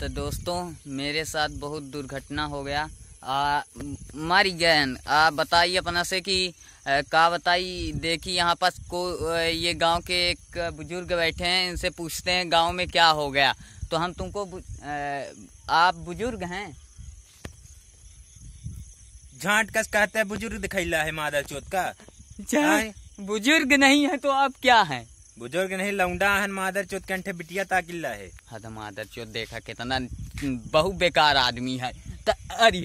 तो दोस्तों मेरे साथ बहुत दुर्घटना हो गया आ, मारी गैन आप बताइए अपना से कि का बताई देखिए यहाँ पास को ये गांव के एक बुजुर्ग बैठे हैं इनसे पूछते हैं गांव में क्या हो गया तो हम तुमको बु, आ, आप बुजुर्ग हैं झांट कस कहते हैं बुजुर्ग दिखाई है मादा चोत का बुजुर्ग नहीं है तो आप क्या हैं बुजुर्ग नहीं लौंडा हन मादर चोत कंठे बिटिया ताकिल्ला है हद हाँ, तो मादर चोत देखा कितना बहुत बेकार आदमी है त अरे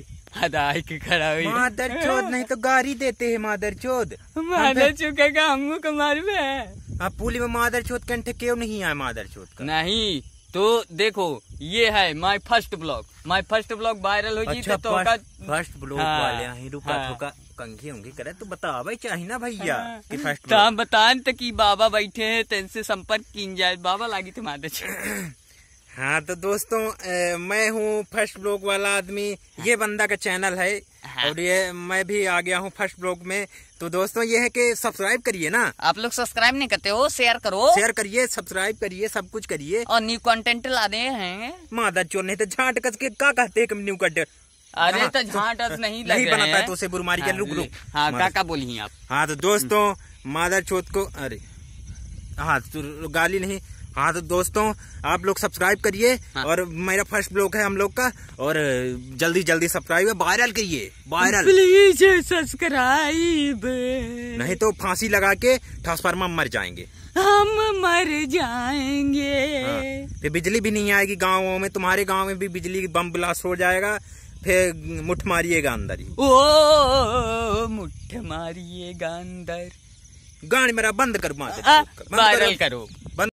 आय के खड़ा हुई मादर चोद नहीं तो गाड़ी देते है मादर चौथ मादर चोद का हमको कमार में आप पुली में मादर चोद कंठे क्यों नहीं आए मादर चौथ का नहीं तो देखो ये है my first blog my first blog viral हो अच्छा, तो फर्स्ट ब्लॉग हाँ, वाले वाले रुका रुका हाँ। कंघी होंगे करे तो बता भाई चाहिए ना भैया हाँ, कि फर्स्ट तो हम तो कि बाबा बैठे हैं तो इनसे संपर्क की जाए बाबा लागी तुम्हारे हाँ तो दोस्तों ए, मैं हूँ फर्स्ट ब्लॉग वाला आदमी ये बंदा का चैनल है है हाँ। और ये मैं भी आ गया हूँ फर्स्ट ब्लॉग में तो दोस्तों ये है कि सब्सक्राइब करिए ना आप लोग सब्सक्राइब नहीं करते हो शेयर करो शेयर करिए सब्सक्राइब करिए सब कुछ करिए और न्यू कंटेंट ला दे हैं माधा चोर नहीं तो झाट कस के क्या कहते हैं न्यू कंटेंट अरे हाँ। तो झाट नहीं नहीं बनाता है तो उसे बुरमारी के रुक रुक हाँ, हाँ काका बोली आप हाँ तो दोस्तों माधा चोत को अरे हाँ तो गाली नहीं हाँ तो दोस्तों आप लोग सब्सक्राइब करिए हाँ। और मेरा फर्स्ट ब्लॉग है हम लोग का और जल्दी जल्दी सब्सक्राइब वायरल करिए वायरल प्लीज सब्सक्राइब नहीं तो फांसी लगा के ट्रांसफार्मर मर जाएंगे हम मर जाएंगे हाँ। फिर बिजली भी नहीं आएगी गाँव में तुम्हारे गाँव में भी बिजली बम ब्लास्ट हो जाएगा फिर मुठ मारिएगा अंदर ही ओ मुठ मारिएगा अंदर गाड़ी मेरा बंद कर वायरल हाँ, करो